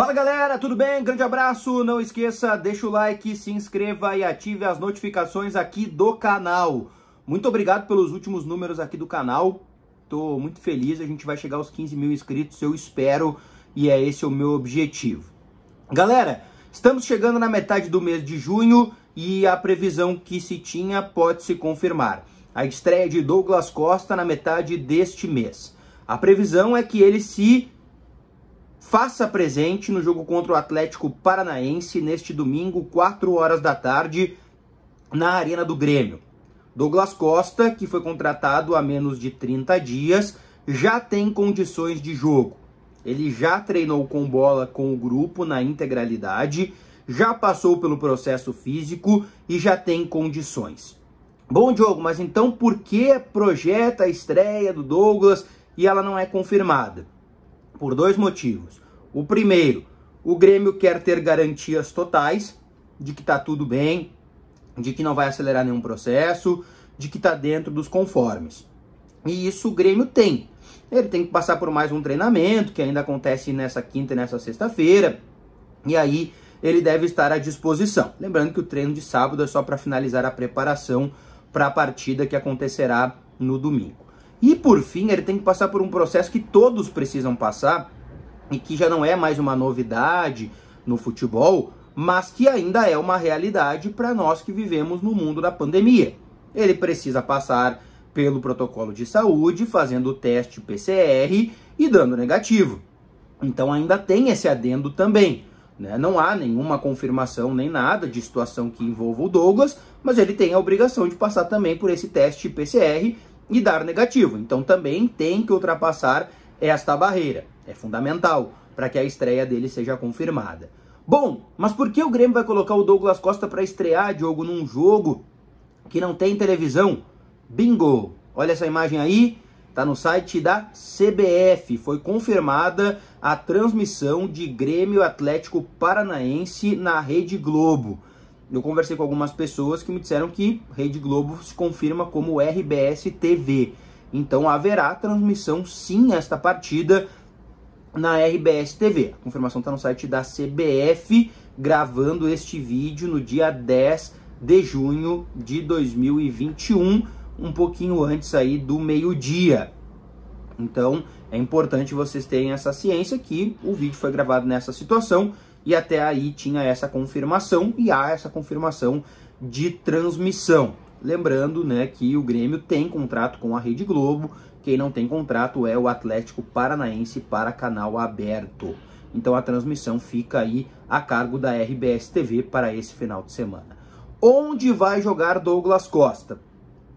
Fala galera, tudo bem? Grande abraço, não esqueça, deixa o like, se inscreva e ative as notificações aqui do canal. Muito obrigado pelos últimos números aqui do canal, tô muito feliz, a gente vai chegar aos 15 mil inscritos, eu espero, e é esse o meu objetivo. Galera, estamos chegando na metade do mês de junho e a previsão que se tinha pode se confirmar. A estreia de Douglas Costa na metade deste mês. A previsão é que ele se faça presente no jogo contra o Atlético Paranaense neste domingo, 4 horas da tarde, na Arena do Grêmio. Douglas Costa, que foi contratado há menos de 30 dias, já tem condições de jogo. Ele já treinou com bola com o grupo na integralidade, já passou pelo processo físico e já tem condições. Bom, Diogo, mas então por que projeta a estreia do Douglas e ela não é confirmada? Por dois motivos. O primeiro, o Grêmio quer ter garantias totais de que está tudo bem, de que não vai acelerar nenhum processo, de que está dentro dos conformes. E isso o Grêmio tem. Ele tem que passar por mais um treinamento, que ainda acontece nessa quinta e nessa sexta-feira. E aí ele deve estar à disposição. Lembrando que o treino de sábado é só para finalizar a preparação para a partida que acontecerá no domingo. E por fim, ele tem que passar por um processo que todos precisam passar e que já não é mais uma novidade no futebol, mas que ainda é uma realidade para nós que vivemos no mundo da pandemia. Ele precisa passar pelo protocolo de saúde, fazendo o teste PCR e dando negativo. Então ainda tem esse adendo também. Né? Não há nenhuma confirmação nem nada de situação que envolva o Douglas, mas ele tem a obrigação de passar também por esse teste PCR e dar negativo. Então também tem que ultrapassar esta barreira. É fundamental para que a estreia dele seja confirmada. Bom, mas por que o Grêmio vai colocar o Douglas Costa para estrear, Diogo, num jogo que não tem televisão? Bingo! Olha essa imagem aí, tá no site da CBF. Foi confirmada a transmissão de Grêmio Atlético Paranaense na Rede Globo eu conversei com algumas pessoas que me disseram que Rede Globo se confirma como RBS TV. Então haverá transmissão sim esta partida na RBS TV. A confirmação está no site da CBF, gravando este vídeo no dia 10 de junho de 2021, um pouquinho antes aí do meio-dia. Então é importante vocês terem essa ciência que o vídeo foi gravado nessa situação e até aí tinha essa confirmação e há essa confirmação de transmissão. Lembrando né, que o Grêmio tem contrato com a Rede Globo, quem não tem contrato é o Atlético Paranaense para canal aberto. Então a transmissão fica aí a cargo da RBS TV para esse final de semana. Onde vai jogar Douglas Costa?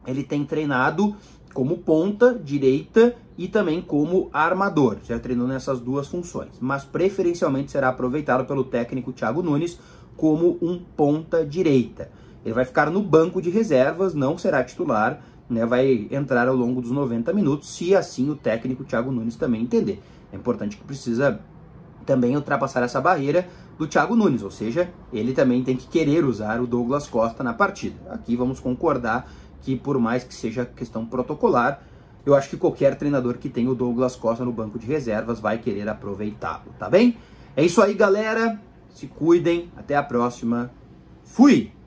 Ele tem treinado como ponta direita e também como armador, já treinou nessas duas funções, mas preferencialmente será aproveitado pelo técnico Thiago Nunes como um ponta direita. Ele vai ficar no banco de reservas, não será titular, né, vai entrar ao longo dos 90 minutos, se assim o técnico Thiago Nunes também entender. É importante que precisa também ultrapassar essa barreira do Thiago Nunes, ou seja, ele também tem que querer usar o Douglas Costa na partida. Aqui vamos concordar que por mais que seja questão protocolar, eu acho que qualquer treinador que tem o Douglas Costa no banco de reservas vai querer aproveitá-lo, tá bem? É isso aí, galera. Se cuidem. Até a próxima. Fui!